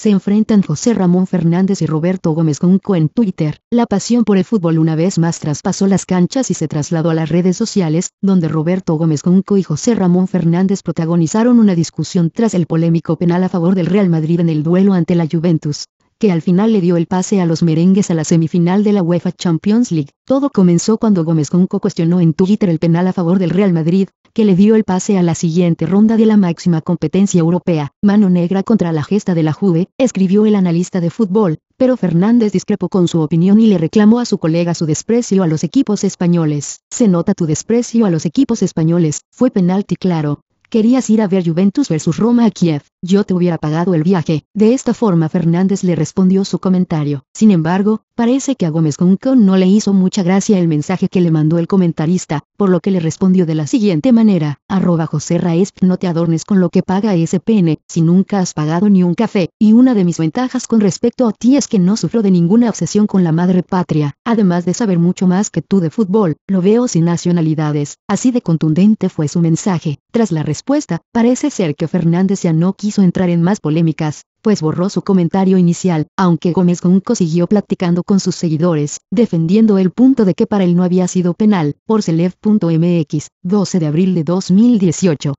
se enfrentan José Ramón Fernández y Roberto Gómez Conco en Twitter. La pasión por el fútbol una vez más traspasó las canchas y se trasladó a las redes sociales, donde Roberto Gómez Conco y José Ramón Fernández protagonizaron una discusión tras el polémico penal a favor del Real Madrid en el duelo ante la Juventus que al final le dio el pase a los merengues a la semifinal de la UEFA Champions League. Todo comenzó cuando Gómez Conco cuestionó en Twitter el penal a favor del Real Madrid, que le dio el pase a la siguiente ronda de la máxima competencia europea. Mano negra contra la gesta de la Juve, escribió el analista de fútbol, pero Fernández discrepó con su opinión y le reclamó a su colega su desprecio a los equipos españoles. Se nota tu desprecio a los equipos españoles, fue penalti claro, querías ir a ver Juventus versus Roma a Kiev, yo te hubiera pagado el viaje. De esta forma Fernández le respondió su comentario. Sin embargo, Parece que a Gómez Concon no le hizo mucha gracia el mensaje que le mandó el comentarista, por lo que le respondió de la siguiente manera, arroba José Raesp no te adornes con lo que paga ese si nunca has pagado ni un café, y una de mis ventajas con respecto a ti es que no sufro de ninguna obsesión con la madre patria, además de saber mucho más que tú de fútbol, lo veo sin nacionalidades, así de contundente fue su mensaje. Tras la respuesta, parece ser que Fernández ya no quiso entrar en más polémicas, pues borró su comentario inicial, aunque Gómez Junco siguió platicando con sus seguidores, defendiendo el punto de que para él no había sido penal, por Celeb.mx, 12 de abril de 2018.